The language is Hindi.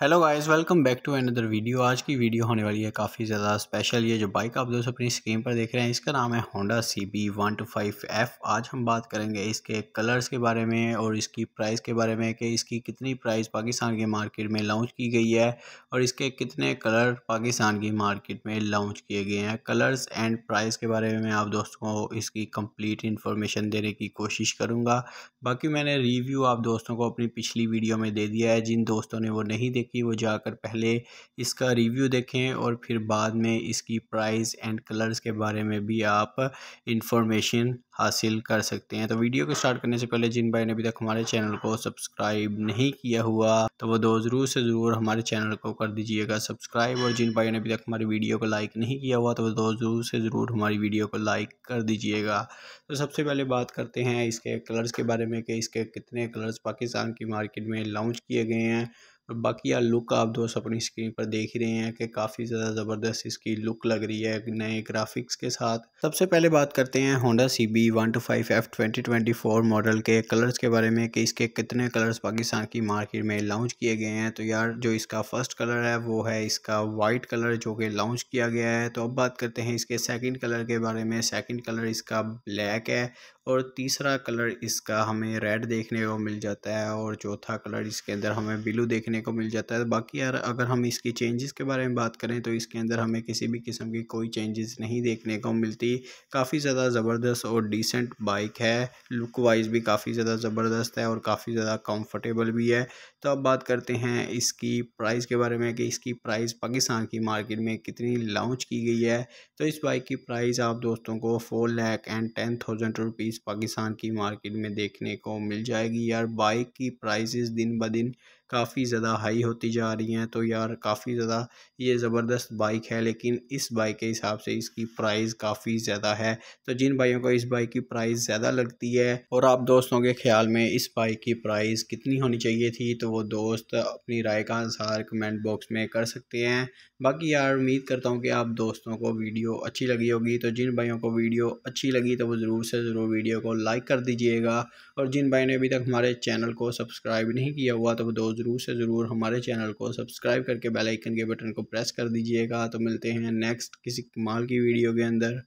hello guys welcome back to another video आज की वीडियो होने वाली है काफ़ी ज़्यादा स्पेशल ये जो बाइक आप दोस्तों अपनी स्क्रीन पर देख रहे हैं इसका नाम है Honda CB one two five F एफ आज हम बात करेंगे इसके कलर्स के बारे में और इसकी प्राइस के बारे में कि इसकी कितनी प्राइस पाकिस्तान की मार्केट में लॉन्च की गई है और इसके कितने कलर पाकिस्तान की मार्केट में लॉन्च किए गए हैं कलर्स एंड प्राइस के बारे में मैं आप दोस्तों को इसकी कम्प्लीट इन्फॉर्मेशन देने की कोशिश करूँगा बाकी मैंने रिव्यू आप दोस्तों को अपनी पिछली वीडियो में दे दिया है जिन दोस्तों ने वो नहीं कि वो जाकर पहले इसका रिव्यू देखें और फिर बाद में इसकी प्राइस एंड कलर्स के बारे में भी आप इंफॉर्मेशन हासिल कर सकते हैं तो वीडियो को स्टार्ट करने से पहले जिन भाई ने अभी तक हमारे चैनल को सब्सक्राइब नहीं किया हुआ तो वो दो ज़रूर से ज़रूर हमारे चैनल को कर दीजिएगा सब्सक्राइब और जिन भाई ने अभी तक हमारी वीडियो को लाइक नहीं किया हुआ तो वो दो ज़रूर से ज़रूर हमारी वीडियो को लाइक कर दीजिएगा तो सबसे पहले बात करते हैं इसके कलर्स के बारे में कि इसके कितने कलर्स पाकिस्तान की मार्केट में लॉन्च किए गए हैं और बाकी यार लुक आप दोस्त अपनी स्क्रीन पर देख ही रहे हैं कि काफ़ी ज़्यादा ज़बरदस्त इसकी लुक लग रही है नए ग्राफिक्स के साथ सबसे पहले बात करते हैं Honda CB one two five F F twenty twenty four model के कलर्स के बारे में कि इसके कितने कलर्स पाकिस्तान की मार्केट में लॉन्च किए गए हैं तो यार जो इसका फर्स्ट कलर है वो है इसका वाइट कलर जो कि लॉन्च किया गया है तो अब बात करते हैं इसके सेकेंड कलर के बारे में सेकेंड कलर इसका ब्लैक है और तीसरा कलर इसका हमें रेड देखने को मिल जाता है और चौथा कलर इसके अंदर हमें ब्लू देखने देखने को मिल जाता है बाकी यार अगर हम इसकी चेंजेस के बारे में बात करें तो इसके अंदर हमें किसी भी किस्म की कोई चेंजेस नहीं देखने को मिलती काफ़ी ज़्यादा ज़बरदस्त और डिसेंट बाइक है लुक वाइज भी काफ़ी ज़्यादा ज़बरदस्त है और काफ़ी ज़्यादा कंफर्टेबल भी है तो अब बात करते हैं इसकी प्राइस के बारे में कि इसकी प्राइस पाकिस्तान की मार्केट में कितनी लॉन्च की गई है तो इस बाइक की प्राइस आप दोस्तों को four lakh and ten thousand rupees Pakistan की मार्केट में देखने को मिल जाएगी यार बाइक की प्राइसेस दिन ब दिन काफ़ी ज़्यादा हाई होती जा रही हैं तो यार काफ़ी ज़्यादा ये ज़बरदस्त बाइक है लेकिन इस बाइक के हिसाब से इसकी प्राइस काफ़ी ज़्यादा है तो जिन भाइयों को इस बाइक की प्राइस ज़्यादा लगती है और आप दोस्तों के ख्याल में इस बाइक की प्राइस कितनी होनी चाहिए थी तो वो दोस्त अपनी राय का अनुसार कमेंट बॉक्स में कर सकते हैं बाकी यार उम्मीद करता हूँ कि आप दोस्तों को वीडियो अच्छी लगी होगी तो जिन भाइयों को वीडियो अच्छी लगी तो वो ज़रूर से ज़रूर वीडियो को लाइक कर दीजिएगा और जिन भाई ने अभी तक हमारे चैनल को सब्सक्राइब नहीं किया हुआ तो वो दोस्त ज़रूर से ज़रूर हमारे चैनल को सब्सक्राइब करके बेल आइकन के बटन को प्रेस कर दीजिएगा तो मिलते हैं नेक्स्ट किसी कमाल की वीडियो के अंदर